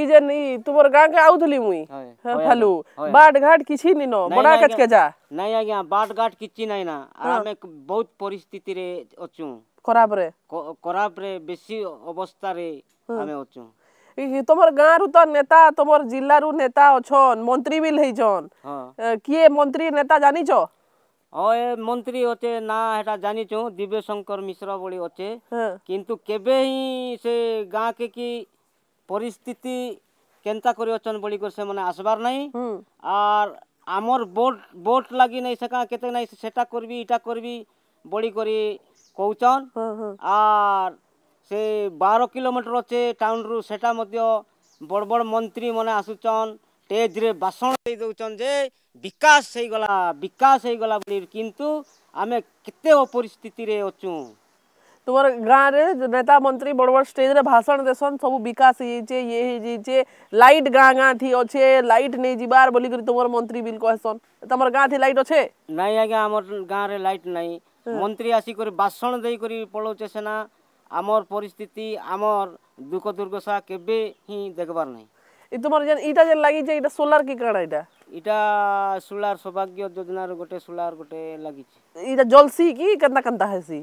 ই তোমার গাঁ के आउतली मुई फालू बाट घाट किछि निनो बड़ा कच के जा नहीं आ गया बाट घाट किछि नहीं ना आमे बहुत परिस्थिति रे अछु खराब रे खराब रे बेसी अवस्था रे आमे তোমার গাঁ রু তো নেতা তোমার জিলা রু নেতা অছন মন্ত্রী বিল হেইছন কিয়ে মন্ত্রী নেতা জানিছ অয়ে মন্ত্রী অছে না এটা জানিছু দিব্যশঙ্কর মিশ্র বলি অছে কিন্তু কেবে হি সে গাঁকে কি পরিস্থিতি কেন্তা করে অচন বলি করে সে মানে আসবার নাই আর আমার বোট বোট লাগি নাই সে সেকা কেতে নাই সেটা করবি এটা করবি বলি করি কৌচন আর সে বারো কিলোমিটার অছে টাউন রু সেটা মধ্যে বড় বড় মন্ত্রী মানে আসুচন টেজরে ভাষণ দেই দৌচন যে বিকাশ হয়ে গলা বিকাশ হয়ে গলা বলি কিন্তু আমি কেতে অপরিস্থিতিরে অছুঁ तुमर गाँव रे नेता मंत्री बड़ बड़ स्टेज रे भाषण देसन सब विकास हो ये लाइट गाँ गाँ थी अच्छे लाइट नहीं जीवार बोली तुम मंत्री बिल कहसन तुम गाँ थी लाइट अच्छे नाई आज्ञा आम गाँव रे लाइट नाई हाँ। मंत्री आसिक भाषण देकर पलाउचे सेना आमर परिस्थिति आमर दुख दुर्दशा के ही देखबार नहीं ए तुमर जन इटा जन लागी जे इटा सोलर की इटा इटा सौभाग्य योजना गोटे सोलर गोटे लागी जलसी की कन्ना कन्ता है सी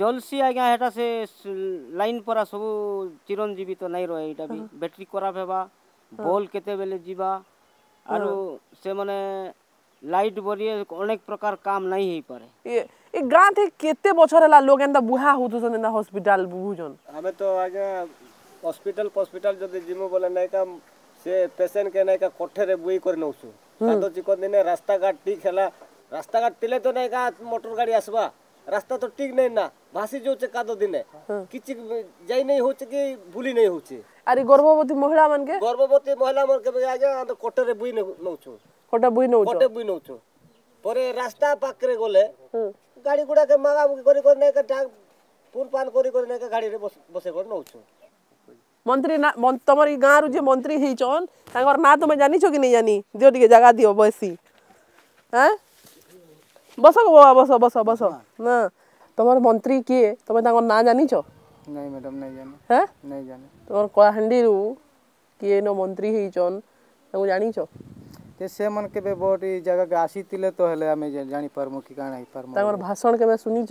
জলসি আজ্ঞা হেটা সে লাইন পরা সবু চিরঞ্জীবী তো নাই রয়ে এটা বি ব্যাটারি খারাপ হেবা বল কেতেবেলে যা আর সে মানে লাইট বরিয়ে অনেক প্রকার কাম নাই হই পারে এ গাঁ থেকে কেতে বছর হলা লোক এন্তা বুহা হুতুছন এন্তা হসপিটাল বুহুজন আমি তো আগে হসপিটাল হসপিটাল যদি জিমু বলে নাই কাম সে পেশেন্ট কে নাই কা কোঠেরে বুই করে নউছু তা তো চিকন দিনে রাস্তাঘাট ঠিক হেলা রাস্তাঘাট তিলে তো নাই কা মোটর গাড়ি আসবা रास्ता तो ठीक नहीं ना भासी जो चे कादो दिन है किछ जाई नहीं होचे कि भूली नहीं होचे अरे गर्भवती महिला मन के गर्भवती महिला मन के आगे हम कोटरे बुई नौ छु कोटा बुई नौ छु कोटे बुई नौ छु परे रास्ता पाकरे गोले गाड़ी गुड़ा के मागा करी कर नहीं के ढाक पून पान करी कर नहीं के गाड़ी रे बसे कर नौ छु মন্ত্রী না তোমার গাঁর যে মন্ত্রী হয়েছন তাঁর না তুমি জানিছ কি নাই জানি দিও টিকে জায়গা দিও বসি হ্যাঁ বস গো বাবা বস বস বস না তোমার মন্ত্রী কি তুমি তাঙ্কর না জানিছ নাই ম্যাডাম নাই জানি হ্যাঁ নাই জানি তোমার কলাহান্ডি রু কি ন মন্ত্রী হইছন তাঙ্কু জানিছ যে সে মানে কেবে বট এই জায়গা আসিতিলে তো হেলে আমি জানি পারমু কি কাণ হই পারমু তাঙ্কর ভাষণ কেবে শুনিছ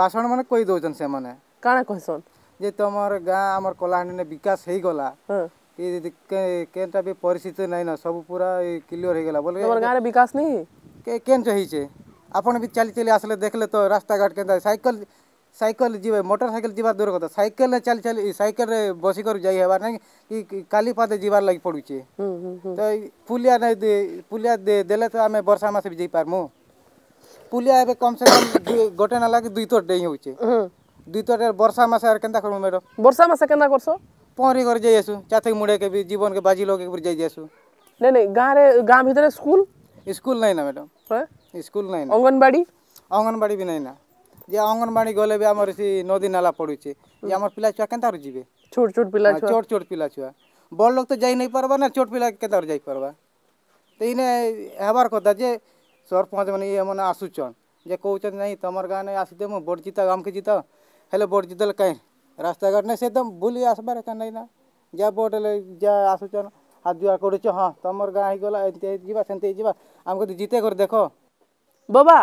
ভাষণ মানে কই দউছন সে মানে কাণ কইছন যে তোমার গাঁ আমার কলাহান্ডিনে বিকাশ হই গলা হ্যাঁ कि केनटा भी परिस्थिति नहीं ना सब पूरा क्लियर हो गला बोले गाँव विकास नहीं के केन चाहिए ଆପଣ ବି ଚାଲି ଚାଲି ଆସିଲେ ଦେଖିଲେ ତ ରାସ୍ତାଘାଟ କେନ୍ତା ସାଇକେଲ ସାଇକେଲ ଯିବେ ମୋଟର ସାଇକେଲ ଯିବା ଦୂର କଥା ସାଇକେଲରେ ଚାଲି ଚାଲି ସାଇକେଲରେ ବସିକରି ଯାଇ ହେବାର ନାହିଁ କି କାଲି ପାଦେ ଯିବାର ଲାଗି ପଡ଼ୁଛେ ତ ପୁଲିଆ ନାଇଁ ପୁଲିଆ ଦେଲେ ତ ଆମେ ବର୍ଷା ମାସେ ବି ଯାଇପାରମୁ ପୁଲିଆ ଏବେ କମ୍ ସେ କମ୍ ଗୋଟେ ନାଲା କି ଦୁଇ ତୋଟ ଡେଇଁ ହେଉଛେ ଦୁଇ ତୋଟରେ ବର୍ଷା ମାସେ ଆର୍ କେନ୍ତା କରମୁ ମ୍ୟାଡ଼ମ୍ ବର୍ଷା ମାସେ କେନ୍ତା କରସ ପହଁରି କରି ଯାଇ ଆସୁ ଚାଥେକି ମୁଡ଼େକେ ବି ଜୀବନକେ ବାଜି ଲଗେଇକି ଯାଇ ଆସୁ ନାଇଁ ନାଇଁ ଗାଁରେ ଗାଁ ଭିତରେ ସ୍କୁଲ ସ୍କୁଲ ନାଇଁ ନା ମ୍ୟାଡ଼ମ୍ स्कूल नहीं अंगनवाड़ी अंगनवाड़ी भी नहीं ना जे अंगनवाड़ी गले भी आम से नदी नाला पड़ुचे आम पिला छुआ के जीवे छोट छोट पिला छोट छोट पिला छुआ बड़ लोग तो जा नहीं पार्बा ना छोट पिला के जापरवा तो इन हबार कथा जे सरपंच मैंने ये मैंने आसुचन जे कौन नहीं तुम गाँव नहीं आसदे मुझे बड़ जीता गांव के जीत हेल्ले बड़ जीत कहीं रास्ता घाट ना से तो बुले आसबार क्या नहीं ना जा बोट हेल्ले आसुचन हाथ जुआ कर हाँ तुम गाँव हो गला जीवा से जीवा आमको जीते कर देख बाबा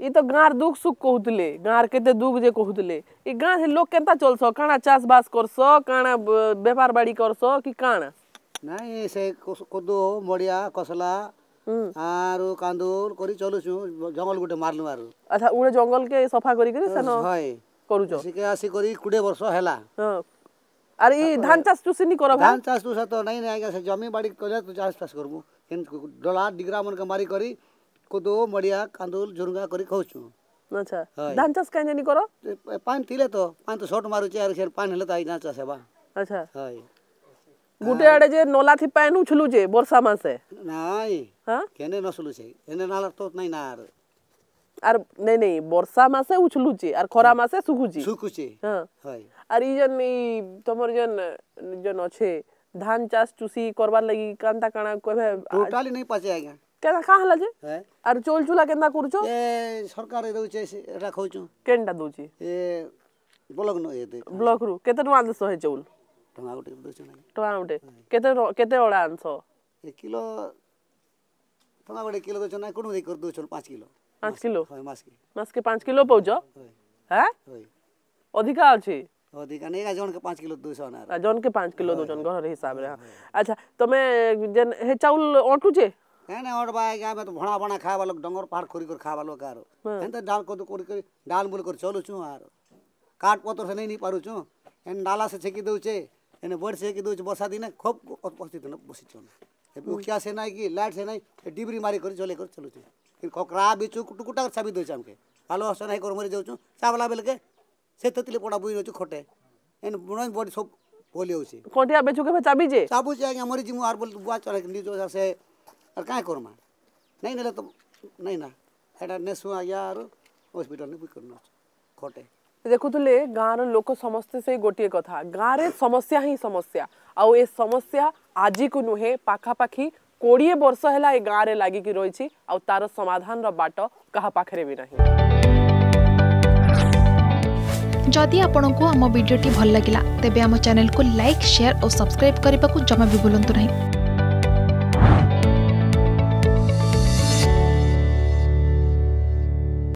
ये तो गाँव दुख सुख कहते गाँव केते दुख जे कहते गाँव से लोग केता चल काना चाष बास कर काना व्यापार बाड़ी कर कि काना नहीं से कोदो मड़िया कसला हम्म। आरो कांदूर करी चलुछु जंगल गुटे मारलु आरो अच्छा उड़े जंगल के सफा करी करी सन हाय करूछो सिके आसी करी 20 वर्ष हेला हां अरे ई धान चाष तुसे करब धान चाष तो नहीं नहीं से जमी बाड़ी करे तो चाष चाष करबू किन डोला डिगरा मन के मारी करी কোদো মড়িয়া কান্দুল ঝুরুঙ্গা করে খাওছু আচ্ছা ধান চাষ কাই জানি করো পানি তিলে তো পানি তো শর্ট মারুছে আর সে পানি হলে তাই ধান চাষ হবা আচ্ছা হয় গুটে আড়ে যে নলা থি পানি উছলু যে বর্ষা মাসে নাই হ্যাঁ কেনে নছলু সে এনে নালা তো নাই না আর আর নাই নাই বর্ষা মাসে উছলুছি আর খরা মাসে শুকুছি শুকুছি হ্যাঁ হয় আর ই জন্য তোমার জেন জেন আছে ধান চাষ চুষি করবার লাগি কান্তা কানা কইবে টোটালি নাই পাচে আগে কেন কা হলা যে আর চলচুলা কেন করছো এ সরকার দউছে এটা খাওছো কেনটা দউছে এ ব্লক ন এতে ব্লক রু কত টাকা দেছ হে চউল টাকা উঠে দউছো না টাকা উঠে কত কত ওড়া আনছ 1 কিলো টাকা উঠে কিলো দউছো না কোন দেই কর দউছো 5 কিলো 5 কিলো হয় মাসকে মাসকে 5 কিলো পাউছো হ্যাঁ অধিকা আছে ଅଧିକା ନେଇ ଜଣକେ ପାଞ୍ଚ କିଲୋ ଦୁଇଶହ ନା ଜଣକେ ପାଞ୍ଚ କିଲୋ ଦଉଛନ୍ ଘରର ହିସାବରେ ଆଚ୍ଛା ତମେ ଯେନ୍ ହେ ଚାଉଲ ଅଟୁଛେ एने और बाय गा तो भणा भणा खावा लोग डंगर पहाड़ खोरी कर खावा लोग आरो हाँ। एन तो डाल को तो कोरी कर डाल मूल कर चलु छु आरो काट पत्थर से नहीं नहीं पारु छु एन डाला से छेकी दउ छे एने बोर्ड से दउ छे बरसा दिने खूब उपस्थित न बसी छु हाँ। मुखिया से नहीं कि लाइट से नहीं डिबरी मारी कर चले कर चलु छु खकरा बिचु कुटुकुटा छाबी दउ छे हमके आलो हसन है कर मरी जाउ छु चावला बेल के से ततले पोड़ा बुई रहछु खटे एन बुणई बॉडी सब बोलियो छे कोटिया बेचु के चाबी जे चाबू जे आगे मरी जिमु आर बुआ चले निजो से आर काय करमा नहीं नेले तो नहीं ना एटा नेसु आया आर हॉस्पिटल ने कुई करनो खोटे देखुथले तो गांर लोक समस्त से गोटिए कथा गांर रे समस्या ही समस्या आ ए समस्या आजि कु नुहे पाखा पाखी वर्ष हला ए गांर रे लागी कि समाधान रो बाट कहा भी नहीं जदि आपण को आम भिडी भल लगा तेब चैनल को लाइक शेयर और सब्सक्राइब करने को जमा भी भूलु ना